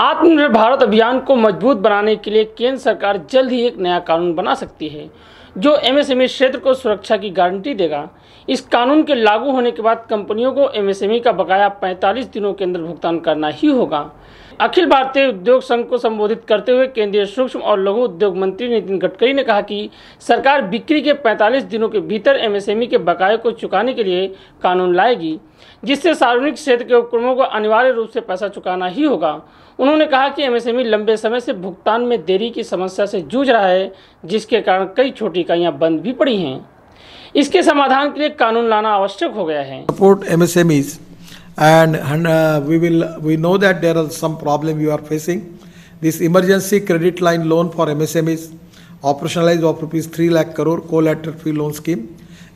आत्मनिर्भर भारत अभियान को मजबूत बनाने के लिए केंद्र सरकार जल्द ही एक नया कानून बना सकती है जो एमएसएमई e क्षेत्र को सुरक्षा की गारंटी देगा इस कानून के लागू होने के बाद कंपनियों को एमएसएमई e का बकाया 45 दिनों के अंदर भुगतान करना ही होगा अखिल भारतीय उद्योग संघ को संबोधित करते हुए केंद्रीय सूक्ष्म और लघु उद्योग मंत्री नितिन गडकरी ने कहा कि सरकार बिक्री के 45 दिनों के भीतर एमएसएमई e के बकाए को चुकाने के लिए कानून लाएगी जिससे सार्वजनिक क्षेत्र के उपक्रमों को अनिवार्य रूप से पैसा चुकाना ही होगा उन्होंने कहा कि एमएसएमई e लंबे समय से भुगतान में देरी की समस्या से जूझ रहा है जिसके कारण कई छोटी इकाइयाँ बंद भी पड़ी हैं इसके समाधान के लिए कानून लाना आवश्यक हो गया है support MSMEs and we will we know that there are some problem you are facing this emergency credit line loan for MSMEs operationalise of rupees 3 lakh crore collateral free loan scheme